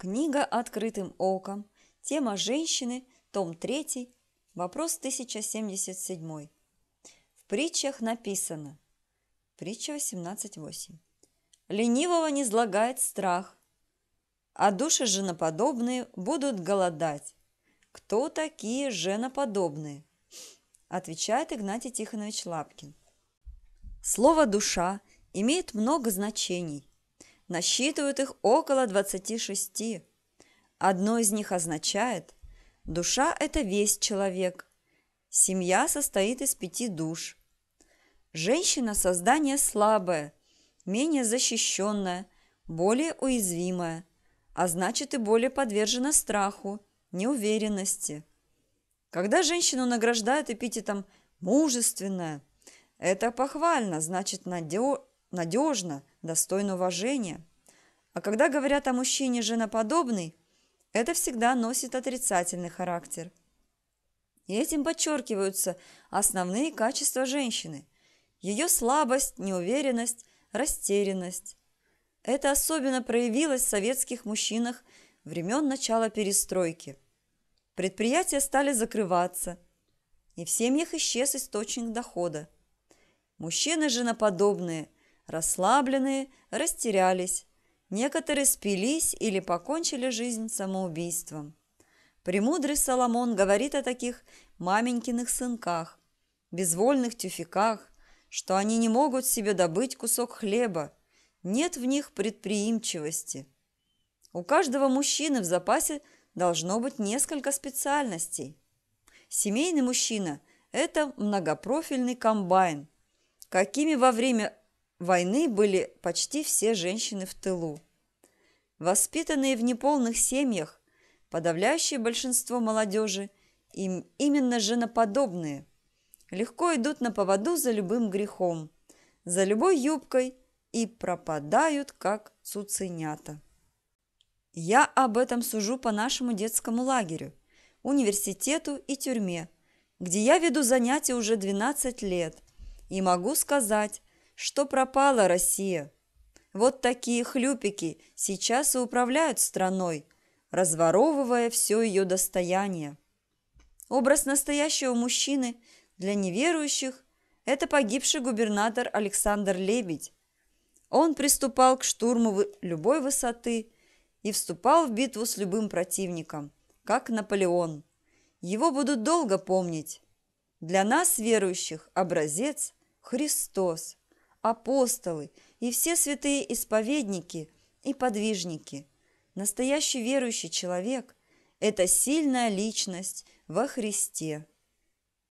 Книга «Открытым оком», тема «Женщины», том 3, вопрос 1077. В притчах написано, притча 18.8, «Ленивого не злагает страх, а души женоподобные будут голодать». Кто такие женоподобные? Отвечает Игнатий Тихонович Лапкин. Слово «душа» имеет много значений, насчитывают их около 26. Одно из них означает «душа – это весь человек», «семья состоит из пяти душ». Женщина – создание слабое, менее защищенное, более уязвимое, а значит и более подвержена страху, неуверенности. Когда женщину награждают эпитетом «мужественная», это похвально, значит, надежная, надежно, достойно уважения. А когда говорят о мужчине женоподобный, это всегда носит отрицательный характер. И этим подчеркиваются основные качества женщины – ее слабость, неуверенность, растерянность. Это особенно проявилось в советских мужчинах времен начала перестройки. Предприятия стали закрываться, и в семьях исчез источник дохода. Мужчины женоподобные – Расслабленные растерялись. Некоторые спились или покончили жизнь самоубийством. Премудрый Соломон говорит о таких маменькиных сынках, безвольных тюфиках, что они не могут себе добыть кусок хлеба, нет в них предприимчивости. У каждого мужчины в запасе должно быть несколько специальностей. Семейный мужчина – это многопрофильный комбайн, какими во время войны были почти все женщины в тылу. Воспитанные в неполных семьях, подавляющее большинство молодежи им именно женоподобные, легко идут на поводу за любым грехом, за любой юбкой и пропадают, как цуценята. Я об этом сужу по нашему детскому лагерю, университету и тюрьме, где я веду занятия уже 12 лет, и могу сказать, что пропала Россия. Вот такие хлюпики сейчас и управляют страной, разворовывая все ее достояние. Образ настоящего мужчины для неверующих – это погибший губернатор Александр Лебедь. Он приступал к штурму любой высоты и вступал в битву с любым противником, как Наполеон. Его будут долго помнить. Для нас, верующих, образец – Христос апостолы и все святые исповедники и подвижники. Настоящий верующий человек – это сильная личность во Христе.